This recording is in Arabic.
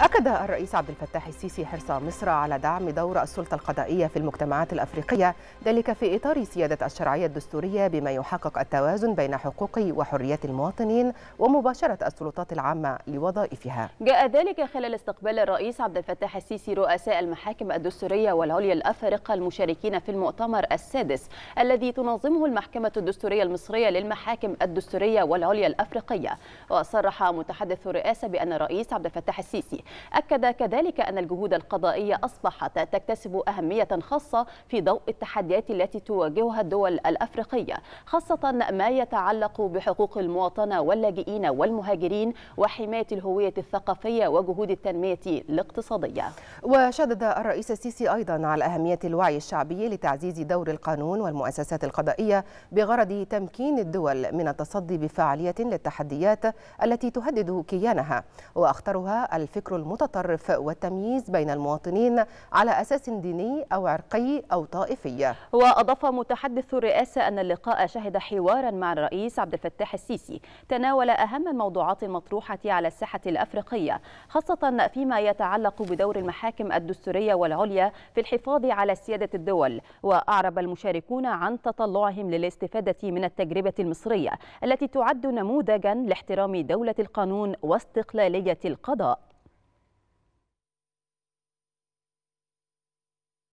أكد الرئيس عبد الفتاح السيسي حرص مصر على دعم دور السلطة القضائية في المجتمعات الأفريقية ذلك في إطار سيادة الشرعية الدستورية بما يحقق التوازن بين حقوق وحريات المواطنين ومباشرة السلطات العامة لوظائفها جاء ذلك خلال استقبال الرئيس عبد الفتاح السيسي رؤساء المحاكم الدستورية والعليا الأفارقة المشاركين في المؤتمر السادس الذي تنظمه المحكمة الدستورية المصرية للمحاكم الدستورية والعليا الأفريقية وصرح متحدث الرئاسة بأن الرئيس عبد الفتاح السيسي أكد كذلك أن الجهود القضائية أصبحت تكتسب أهمية خاصة في ضوء التحديات التي تواجهها الدول الأفريقية خاصة ما يتعلق بحقوق المواطنة واللاجئين والمهاجرين وحماية الهوية الثقافية وجهود التنمية الاقتصادية وشدد الرئيس السيسي أيضا على أهمية الوعي الشعبي لتعزيز دور القانون والمؤسسات القضائية بغرض تمكين الدول من التصدي بفعالية للتحديات التي تهدد كيانها وأخطرها الفكر المتطرف والتمييز بين المواطنين على أساس ديني أو عرقي أو طائفي وأضاف متحدث الرئاسة أن اللقاء شهد حوارا مع الرئيس عبد الفتاح السيسي تناول أهم الموضوعات المطروحة على الساحة الأفريقية خاصة فيما يتعلق بدور المحاكم الدستورية والعليا في الحفاظ على سيادة الدول وأعرب المشاركون عن تطلعهم للاستفادة من التجربة المصرية التي تعد نموذجا لاحترام دولة القانون واستقلالية القضاء